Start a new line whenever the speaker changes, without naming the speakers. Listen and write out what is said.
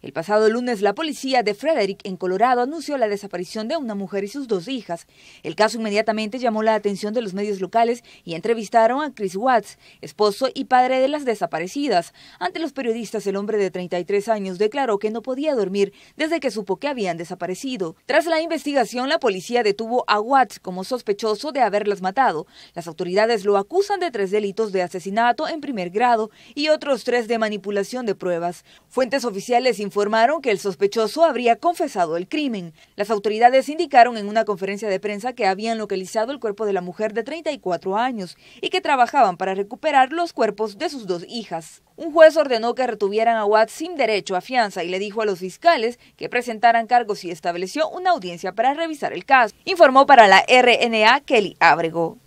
El pasado lunes, la policía de Frederick, en Colorado, anunció la desaparición de una mujer y sus dos hijas. El caso inmediatamente llamó la atención de los medios locales y entrevistaron a Chris Watts, esposo y padre de las desaparecidas. Ante los periodistas, el hombre de 33 años declaró que no podía dormir desde que supo que habían desaparecido. Tras la investigación, la policía detuvo a Watts como sospechoso de haberlas matado. Las autoridades lo acusan de tres delitos de asesinato en primer grado y otros tres de manipulación de pruebas. Fuentes oficiales informaron que el sospechoso habría confesado el crimen. Las autoridades indicaron en una conferencia de prensa que habían localizado el cuerpo de la mujer de 34 años y que trabajaban para recuperar los cuerpos de sus dos hijas. Un juez ordenó que retuvieran a Watts sin derecho a fianza y le dijo a los fiscales que presentaran cargos y estableció una audiencia para revisar el caso, informó para la RNA Kelly Abrego.